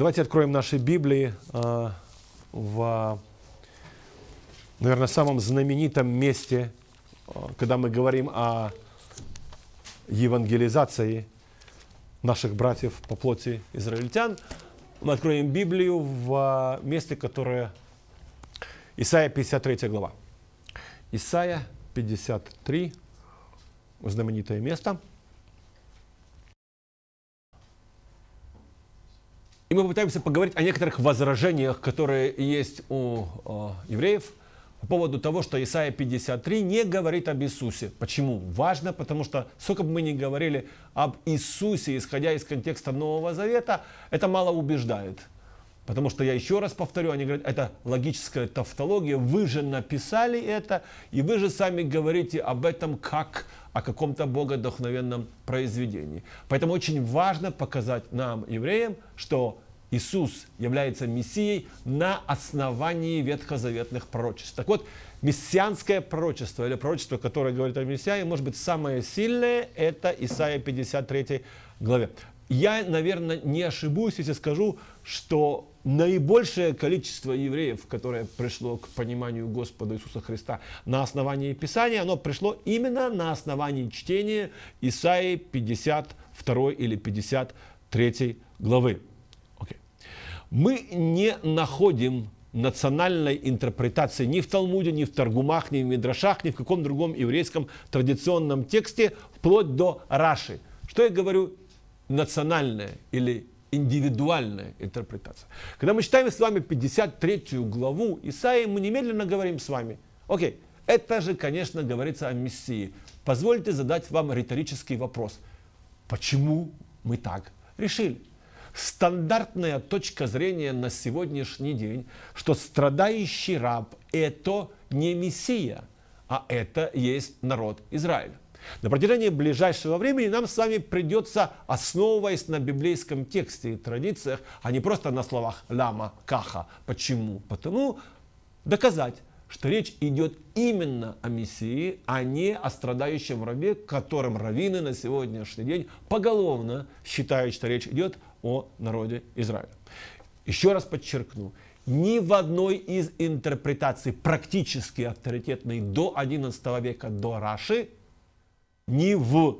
Давайте откроем наши Библии э, в, наверное, самом знаменитом месте, а, когда мы говорим о евангелизации наших братьев по плоти израильтян. Мы откроем Библию в а, месте, которое Исайя 53 глава. Исайя 53, знаменитое место – И мы попытаемся поговорить о некоторых возражениях, которые есть у э, евреев по поводу того, что Исаия 53 не говорит об Иисусе. Почему? Важно, потому что сколько бы мы ни говорили об Иисусе, исходя из контекста Нового Завета, это мало убеждает. Потому что я еще раз повторю, они говорят, это логическая тавтология, вы же написали это, и вы же сами говорите об этом как о каком-то богодохновенном произведении. Поэтому очень важно показать нам, евреям, что Иисус является Мессией на основании ветхозаветных пророчеств. Так вот, мессианское пророчество или пророчество, которое говорит о Мессии, может быть самое сильное, это Исаия 53 главе. Я, наверное, не ошибусь, если скажу, что наибольшее количество евреев, которое пришло к пониманию Господа Иисуса Христа на основании Писания, оно пришло именно на основании чтения Исаии 52 или 53 главы. Okay. Мы не находим национальной интерпретации ни в Талмуде, ни в Таргумах, ни в Мидрашах, ни в каком другом еврейском традиционном тексте, вплоть до Раши. Что я говорю? национальное или индивидуальная интерпретация. Когда мы читаем с вами 53 главу Исаии, мы немедленно говорим с вами, окей, это же, конечно, говорится о Мессии. Позвольте задать вам риторический вопрос. Почему мы так решили? Стандартная точка зрения на сегодняшний день, что страдающий раб – это не Мессия, а это есть народ Израиля. На протяжении ближайшего времени нам с вами придется, основываясь на библейском тексте и традициях, а не просто на словах «лама», «каха». Почему? Потому доказать, что речь идет именно о Мессии, а не о страдающем рабе, которым раввины на сегодняшний день поголовно считают, что речь идет о народе Израиля. Еще раз подчеркну, ни в одной из интерпретаций практически авторитетной до 11 века до Раши ни в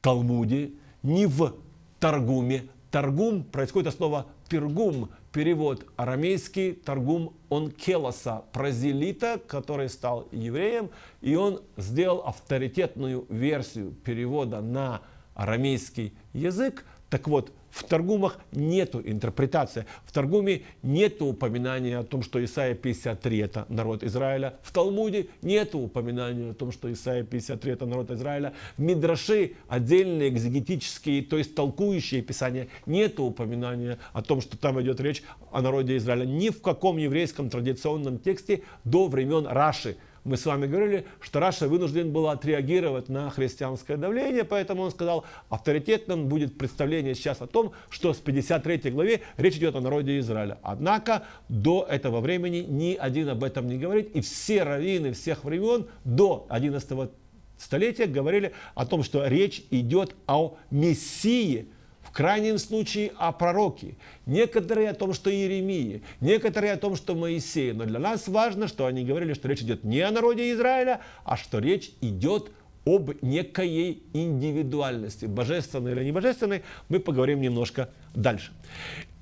Талмуде, ни в Торгуме. Торгум происходит от слова «пергум», перевод арамейский, Торгум он Келоса, прозелита, который стал евреем, и он сделал авторитетную версию перевода на арамейский язык. Так вот, в Торгумах нету интерпретации. В Торгуме нету упоминания о том, что Исаия 53 – это народ Израиля. В Талмуде нету упоминания о том, что Исаия 53 – это народ Израиля. В Мидраши отдельные экзегетические, то есть толкующие писания, нету упоминания о том, что там идет речь о народе Израиля. Ни в каком еврейском традиционном тексте до времен Раши – мы с вами говорили, что Раша вынужден был отреагировать на христианское давление, поэтому он сказал, авторитетным будет представление сейчас о том, что с 53 главе речь идет о народе Израиля. Однако до этого времени ни один об этом не говорит, и все раввины всех времен до 11 столетия говорили о том, что речь идет о Мессии, в крайнем случае о пророке, некоторые о том, что Иеремии, некоторые о том, что Моисей. Но для нас важно, что они говорили, что речь идет не о народе Израиля, а что речь идет об некоей индивидуальности, божественной или небожественной, мы поговорим немножко дальше.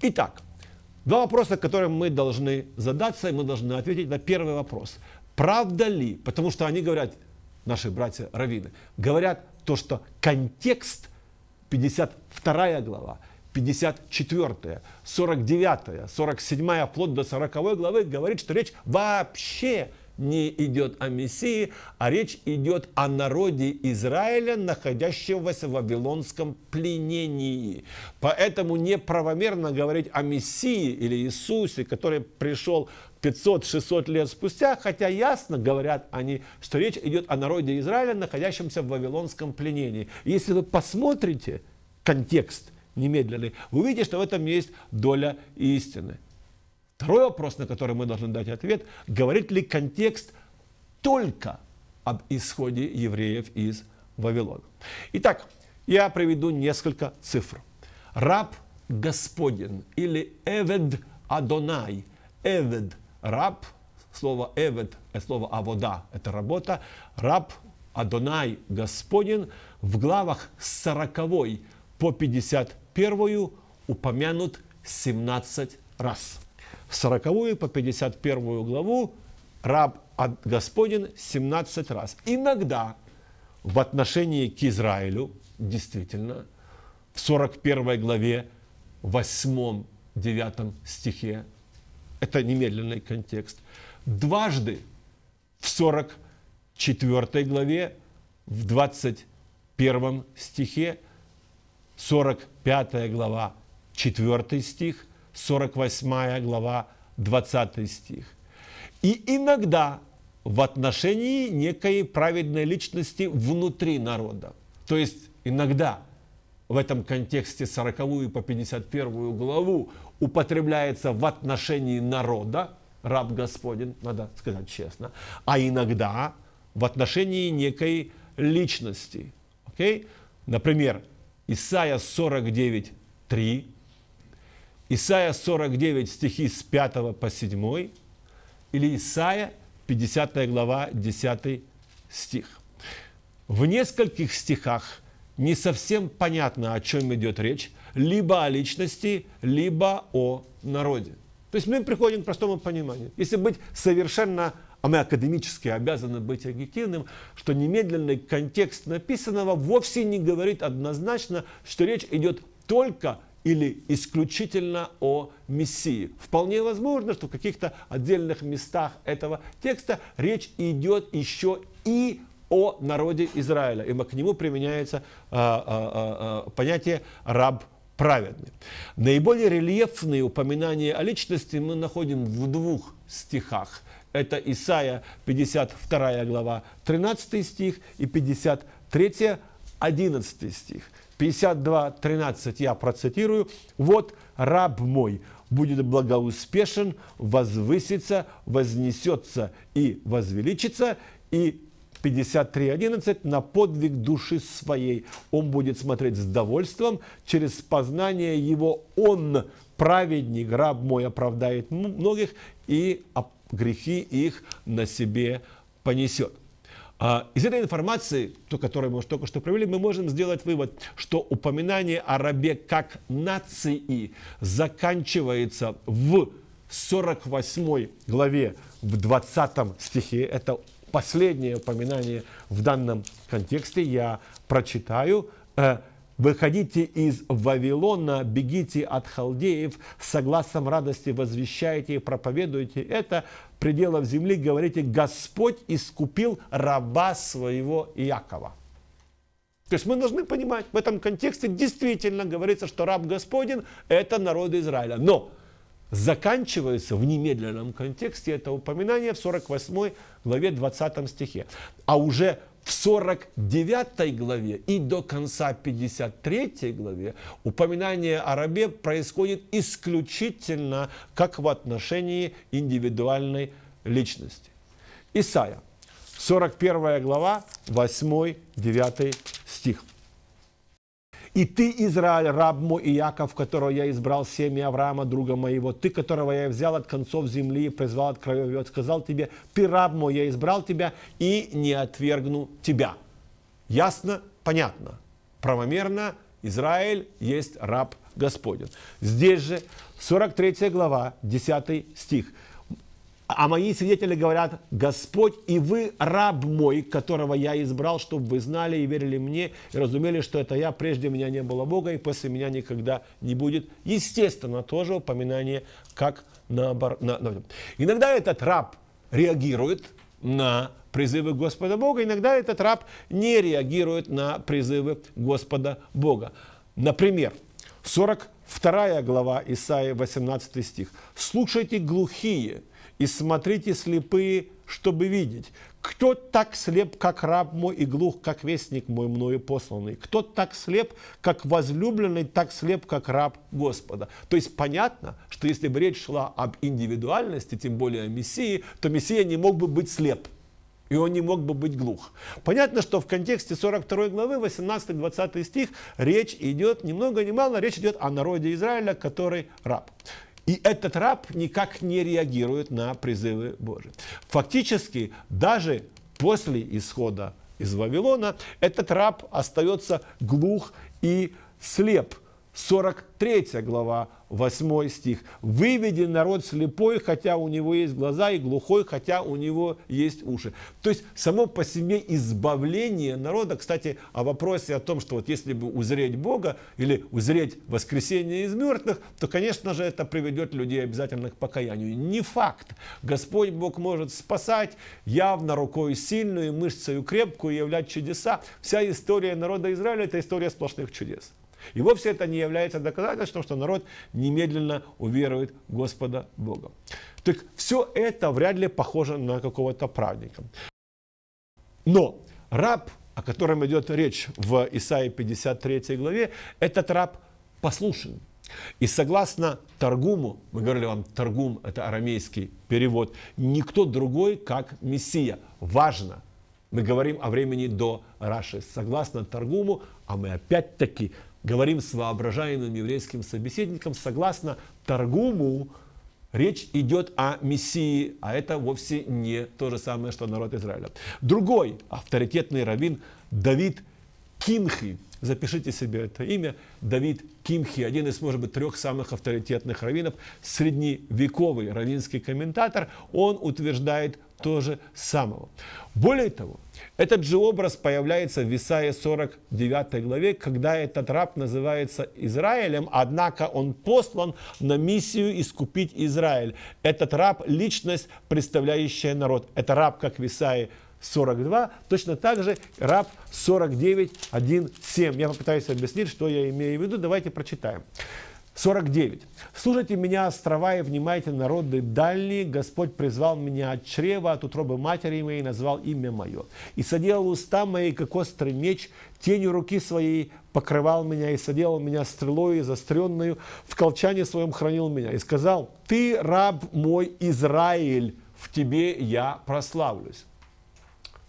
Итак, два вопроса, которым мы должны задаться, и мы должны ответить на первый вопрос. Правда ли, потому что они говорят, наши братья раввины, говорят то, что контекст 52 глава, 54, 49, 47, вплоть до 40 главы говорит, что речь вообще не идет о Мессии, а речь идет о народе Израиля, находящегося в Вавилонском пленении. Поэтому неправомерно говорить о Мессии или Иисусе, который пришел 500-600 лет спустя, хотя ясно говорят они, что речь идет о народе Израиля, находящемся в вавилонском пленении. Если вы посмотрите контекст немедленный, вы увидите, что в этом есть доля истины. Второй вопрос, на который мы должны дать ответ, говорит ли контекст только об исходе евреев из Вавилона. Итак, я приведу несколько цифр. Раб Господен или Эвед Адонай. Эвед раб, слово «эвет» – это слово «авода» – это работа, раб Адонай Господин, в главах с 40 по 51 упомянут 17 раз. В 40 по 51 главу раб Господин, 17 раз. Иногда в отношении к Израилю, действительно, в 41 главе, 8-9 стихе это немедленный контекст. Дважды в 44 главе, в 21 стихе, 45 глава, 4 стих, 48 глава, 20 стих. И иногда в отношении некой праведной личности внутри народа. То есть иногда – в этом контексте 40 по 51 главу употребляется в отношении народа, раб Господень, надо сказать честно, а иногда в отношении некой личности. Okay? Например, Исайя 49, 3, Исайя 49, стихи с 5 по 7, или Исайя 50 глава, 10 стих. В нескольких стихах – не совсем понятно, о чем идет речь, либо о личности, либо о народе. То есть мы приходим к простому пониманию. Если быть совершенно, а мы академически обязаны быть объективным, что немедленный контекст написанного вовсе не говорит однозначно, что речь идет только или исключительно о Мессии. Вполне возможно, что в каких-то отдельных местах этого текста речь идет еще и о народе Израиля. И к нему применяется а, а, а, а, понятие раб праведный. Наиболее рельефные упоминания о личности мы находим в двух стихах. Это Исаия 52 глава 13 стих и 53 11 стих. 52, 13 я процитирую. «Вот раб мой будет благоуспешен, возвысится, вознесется и возвеличится, и 53.11 на подвиг души своей. Он будет смотреть с довольством через познание его он, праведник, раб мой, оправдает многих и грехи их на себе понесет. А, из этой информации, то которую мы только что провели, мы можем сделать вывод, что упоминание о рабе как нации заканчивается в 48 главе в 20 стихе. Это последнее упоминание в данном контексте я прочитаю. Э, Выходите из Вавилона, бегите от халдеев, согласом радости возвещайте и проповедуйте это, пределов земли говорите, Господь искупил раба своего Иакова. То есть мы должны понимать, в этом контексте действительно говорится, что раб Господень – это народ Израиля. Но заканчивается в немедленном контексте это упоминание в 48 главе 20 стихе. А уже в 49 главе и до конца 53 главе упоминание о рабе происходит исключительно как в отношении индивидуальной личности. Исайя, 41 глава, 8-9 стих. И ты, Израиль, раб мой и Яков, которого я избрал, семьи Авраама, друга моего, ты, которого я взял от концов земли и призвал от крови, вот сказал тебе, ты раб мой, я избрал тебя и не отвергну тебя. Ясно? Понятно? Правомерно? Израиль есть раб Господен. Здесь же 43 глава, 10 стих. А мои свидетели говорят, Господь, и вы раб мой, которого я избрал, чтобы вы знали и верили мне, и разумели, что это я, прежде меня не было Бога, и после меня никогда не будет. Естественно, тоже упоминание, как на... Иногда этот раб реагирует на призывы Господа Бога, иногда этот раб не реагирует на призывы Господа Бога. Например, 42 глава Исаия, 18 стих. «Слушайте глухие, и смотрите слепые, чтобы видеть. Кто так слеп, как раб мой, и глух, как вестник мой, мною посланный? Кто так слеп, как возлюбленный, так слеп, как раб Господа? То есть понятно, что если бы речь шла об индивидуальности, тем более о Мессии, то Мессия не мог бы быть слеп. И он не мог бы быть глух. Понятно, что в контексте 42 главы, 18-20 стих, речь идет, ни много ни мало, речь идет о народе Израиля, который раб. И этот раб никак не реагирует на призывы Божии. Фактически, даже после исхода из Вавилона этот раб остается глух и слеп – 43 глава, 8 стих. «Выведи народ слепой, хотя у него есть глаза, и глухой, хотя у него есть уши». То есть само по себе избавление народа, кстати, о вопросе о том, что вот если бы узреть Бога или узреть воскресение из мертвых, то, конечно же, это приведет людей обязательно к покаянию. Не факт. Господь Бог может спасать явно рукой сильную, мышцею крепкую, являть чудеса. Вся история народа Израиля – это история сплошных чудес. И вовсе это не является доказательством, что народ немедленно уверует Господа Бога. Так все это вряд ли похоже на какого-то праведника. Но раб, о котором идет речь в Исаии 53 главе, этот раб послушен. И согласно Торгуму, мы говорили вам, Торгум – это арамейский перевод, никто другой, как Мессия. Важно, мы говорим о времени до Раши. Согласно Торгуму, а мы опять-таки говорим с воображаемым еврейским собеседником, согласно Торгуму, речь идет о Мессии, а это вовсе не то же самое, что народ Израиля. Другой авторитетный раввин Давид Кимхи. Запишите себе это имя. Давид Кимхи, один из, может быть, трех самых авторитетных раввинов, средневековый раввинский комментатор, он утверждает то же самого. Более того, этот же образ появляется в Висае 49 главе, когда этот раб называется Израилем, однако он послан на миссию искупить Израиль. Этот раб – личность, представляющая народ. Это раб, как Висае 42, точно так же раб 49, 1, 7. Я попытаюсь объяснить, что я имею в виду. Давайте прочитаем. 49. «Слушайте меня, острова, и внимайте, народы дальние. Господь призвал меня от чрева, от утробы матери моей, назвал имя мое. И соделал уста мои, как острый меч, тенью руки своей покрывал меня, и соделал меня стрелою изостренную, в колчане своем хранил меня. И сказал, ты, раб мой, Израиль, в тебе я прославлюсь».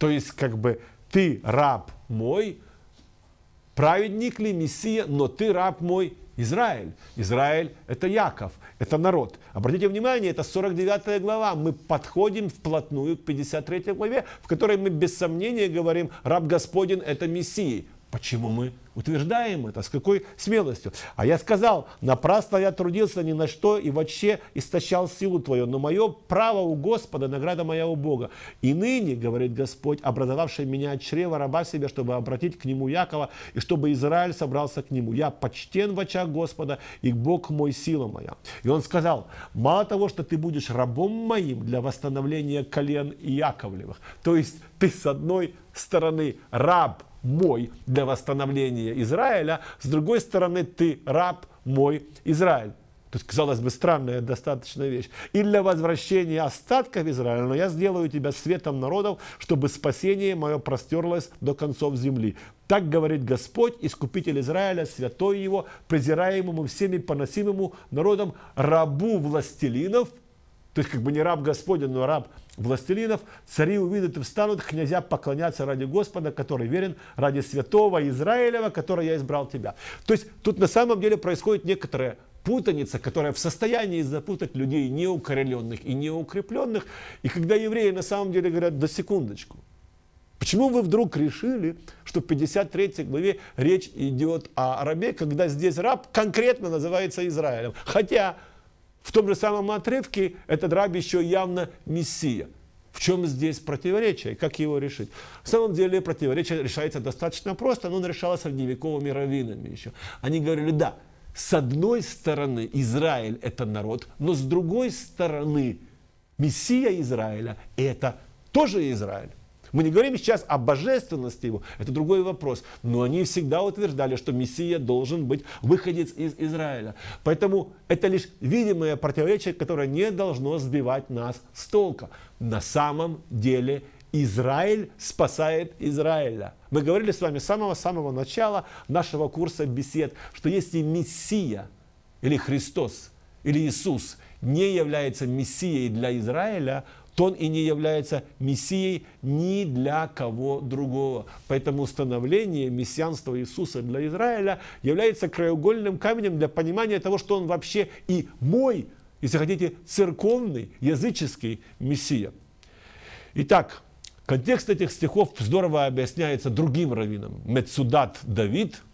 То есть, как бы, ты раб мой, праведник ли Мессия, но ты раб мой Израиль. Израиль – это Яков, это народ. Обратите внимание, это 49 глава. Мы подходим вплотную к 53 главе, в которой мы без сомнения говорим, раб Господень – это Мессия. Почему мы утверждаем это? С какой смелостью? А я сказал, напрасно я трудился ни на что и вообще истощал силу твою, но мое право у Господа, награда моя у Бога. И ныне, говорит Господь, образовавший меня от чрева раба себе, чтобы обратить к нему Якова, и чтобы Израиль собрался к нему. Я почтен в очах Господа, и Бог мой, сила моя. И он сказал, мало того, что ты будешь рабом моим для восстановления колен Яковлевых, то есть ты с одной стороны раб мой для восстановления Израиля, с другой стороны, ты раб мой Израиль. То есть, казалось бы, странная достаточно вещь. И для возвращения остатков Израиля, но я сделаю тебя светом народов, чтобы спасение мое простерлось до концов земли. Так говорит Господь, Искупитель Израиля, Святой Его, презираемому всеми поносимому народом, рабу властелинов – то есть как бы не раб Господень, но раб властелинов. Цари увидят и встанут, князя поклоняться ради Господа, который верен, ради святого Израилева, который я избрал тебя. То есть тут на самом деле происходит некоторая путаница, которая в состоянии запутать людей неукорененных и неукрепленных. И когда евреи на самом деле говорят, да секундочку, Почему вы вдруг решили, что в 53 главе речь идет о рабе, когда здесь раб конкретно называется Израилем? Хотя в том же самом отрывке этот раб еще явно Мессия. В чем здесь противоречие? Как его решить? В самом деле противоречие решается достаточно просто, но оно решалось средневековыми раввинами еще. Они говорили, да, с одной стороны Израиль – это народ, но с другой стороны Мессия Израиля – это тоже Израиль. Мы не говорим сейчас о божественности его, это другой вопрос. Но они всегда утверждали, что Мессия должен быть выходец из Израиля. Поэтому это лишь видимое противоречие, которое не должно сбивать нас с толка. На самом деле Израиль спасает Израиля. Мы говорили с вами с самого-самого начала нашего курса бесед, что если Мессия или Христос или Иисус не является Мессией для Израиля – что он и не является мессией ни для кого другого. Поэтому установление мессианства Иисуса для Израиля является краеугольным камнем для понимания того, что он вообще и мой, если хотите, церковный, языческий мессия. Итак, контекст этих стихов здорово объясняется другим раввином, Мецудат Давид –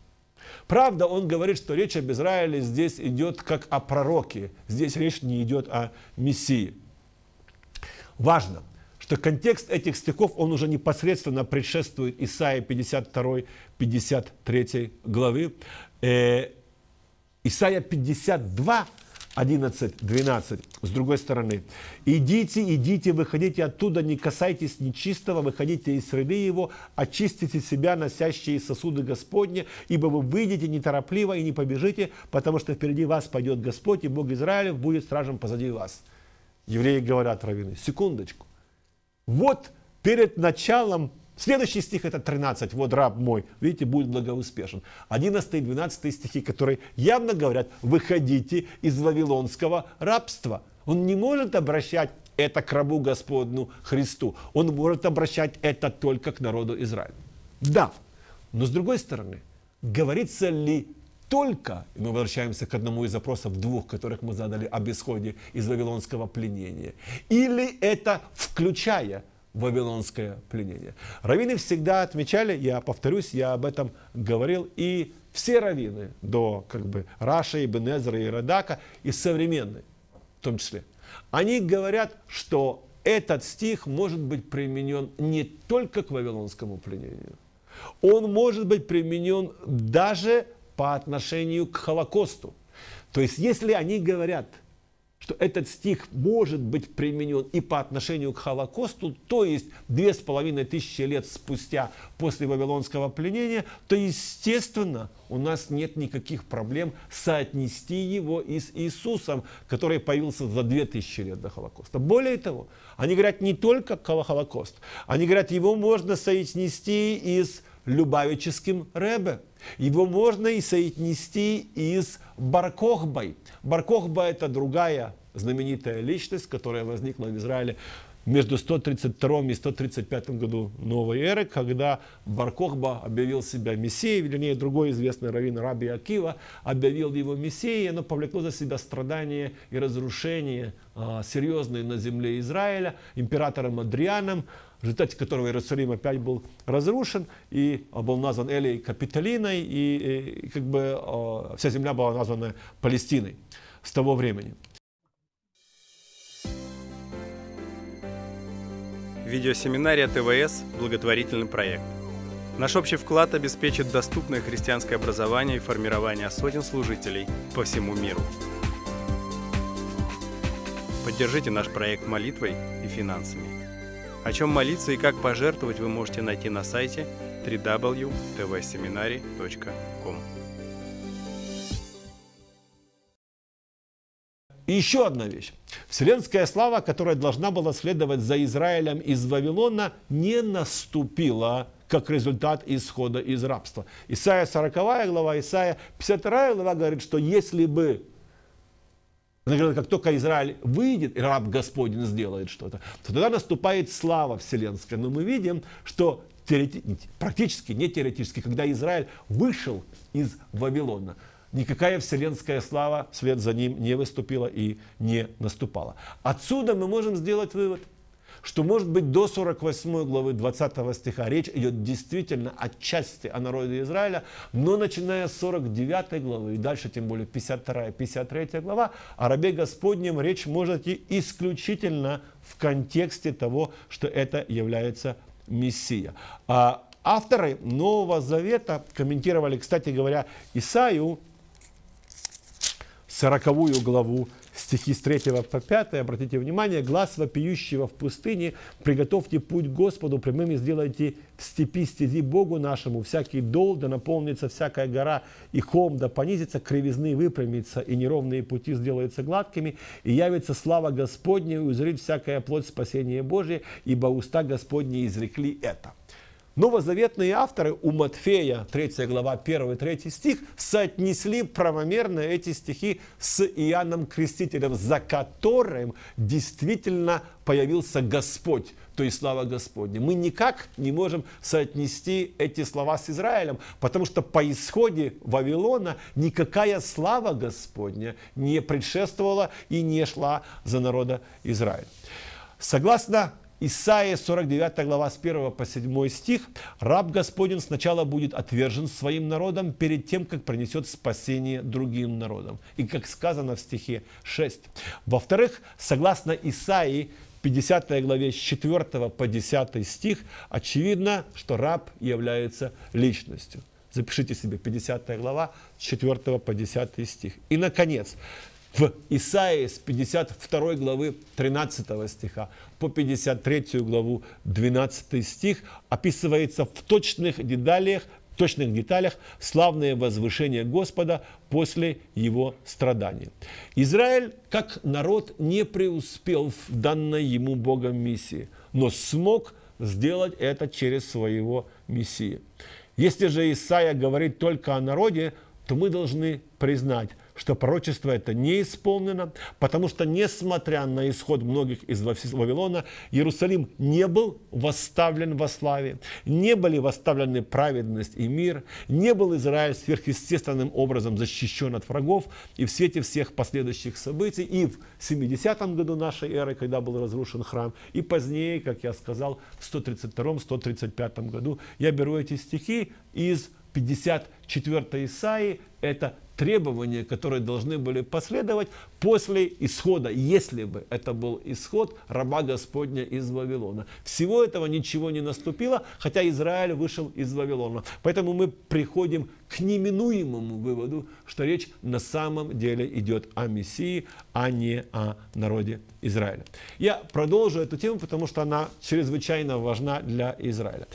Правда, он говорит, что речь об Израиле здесь идет как о пророке. Здесь речь не идет о Мессии. Важно, что контекст этих стихов, он уже непосредственно предшествует Исаии 52, 53 главы. Э, Исаия 52, 11, 12, с другой стороны. «Идите, идите, выходите оттуда, не касайтесь нечистого, выходите из среды его, очистите себя, носящие сосуды Господни, ибо вы выйдете неторопливо и не побежите, потому что впереди вас пойдет Господь, и Бог Израилев будет стражем позади вас». Евреи говорят раввины, секундочку. Вот перед началом, следующий стих это 13, вот раб мой, видите, будет благоуспешен. 11 и 12 стихи, которые явно говорят, выходите из вавилонского рабства. Он не может обращать это к рабу Господну Христу. Он может обращать это только к народу Израиля. Да, но с другой стороны, говорится ли только, мы возвращаемся к одному из запросов двух, которых мы задали об исходе из вавилонского пленения, или это включая вавилонское пленение. Равины всегда отмечали, я повторюсь, я об этом говорил, и все равины до как бы Раша, и Бенезра, и Радака, и современные в том числе, они говорят, что этот стих может быть применен не только к вавилонскому пленению, он может быть применен даже по отношению к Холокосту. То есть, если они говорят, что этот стих может быть применен и по отношению к Холокосту, то есть две с половиной тысячи лет спустя после Вавилонского пленения, то, естественно, у нас нет никаких проблем соотнести его и с Иисусом, который появился за две тысячи лет до Холокоста. Более того, они говорят не только Холокост, они говорят, его можно соотнести и с любавическим Ребе. Его можно и соотнести и с Баркохбой. Баркохба – это другая знаменитая личность, которая возникла в Израиле между 132 и 135 году новой эры, когда Баркохба объявил себя мессией, вернее, другой известный раввин Раби Акива объявил его мессией, и оно повлекло за себя страдания и разрушения а, серьезные на земле Израиля, императором Адрианом, в результате которого Иерусалим опять был разрушен, и а, был назван Элей Капитолиной, и, и как бы а, вся земля была названа Палестиной с того времени. Видеосеминария ТВС – благотворительный проект. Наш общий вклад обеспечит доступное христианское образование и формирование сотен служителей по всему миру. Поддержите наш проект молитвой и финансами. О чем молиться и как пожертвовать вы можете найти на сайте www.tvseminary.com. И еще одна вещь. Вселенская слава, которая должна была следовать за Израилем из Вавилона, не наступила как результат исхода из рабства. Исайя 40 глава, Исайя 52 глава говорит, что если бы она говорила, как только Израиль выйдет, и раб Господень сделает что-то, то тогда наступает слава вселенская. Но мы видим, что теоретически, практически, не теоретически, когда Израиль вышел из Вавилона – никакая вселенская слава вслед за ним не выступила и не наступала. Отсюда мы можем сделать вывод, что, может быть, до 48 главы 20 стиха речь идет действительно отчасти о народе Израиля, но начиная с 49 главы и дальше, тем более 52-53 глава, о рабе Господнем речь может идти исключительно в контексте того, что это является Мессия. А авторы Нового Завета комментировали, кстати говоря, Исаию 40 главу, стихи с 3 по 5, обратите внимание, «Глаз вопиющего в пустыне, приготовьте путь Господу, прямыми сделайте в степи стези Богу нашему, всякий дол да наполнится, всякая гора и холм да понизится, кривизны выпрямится, и неровные пути сделаются гладкими, и явится слава Господня, и узрит всякая плоть спасения Божия, ибо уста Господни изрекли это» новозаветные авторы у Матфея, 3 глава, 1-3 стих, соотнесли правомерно эти стихи с Иоанном Крестителем, за которым действительно появился Господь, то есть слава Господня. Мы никак не можем соотнести эти слова с Израилем, потому что по исходе Вавилона никакая слава Господня не предшествовала и не шла за народа Израиля. Согласно Исаия 49 глава с 1 по 7 стих. «Раб Господень сначала будет отвержен своим народом перед тем, как принесет спасение другим народам». И как сказано в стихе 6. Во-вторых, согласно Исаии 50 главе с 4 по 10 стих, очевидно, что раб является личностью. Запишите себе 50 глава с 4 по 10 стих. И, наконец, в Исаии с 52 главы 13 стиха по 53 главу 12 стих описывается в точных деталях, в точных деталях славное возвышение Господа после его страданий. Израиль, как народ, не преуспел в данной ему Богом миссии, но смог сделать это через своего Мессии. Если же Исаия говорит только о народе, то мы должны признать – что пророчество это не исполнено, потому что, несмотря на исход многих из Вавилона, Иерусалим не был восставлен во славе, не были восставлены праведность и мир, не был Израиль сверхъестественным образом защищен от врагов, и в свете всех последующих событий, и в 70-м году нашей эры, когда был разрушен храм, и позднее, как я сказал, в 132-135 году, я беру эти стихи из 54 Исаи – это требования, которые должны были последовать после исхода, если бы это был исход раба Господня из Вавилона. Всего этого ничего не наступило, хотя Израиль вышел из Вавилона. Поэтому мы приходим к неминуемому выводу, что речь на самом деле идет о Мессии, а не о народе Израиля. Я продолжу эту тему, потому что она чрезвычайно важна для Израиля.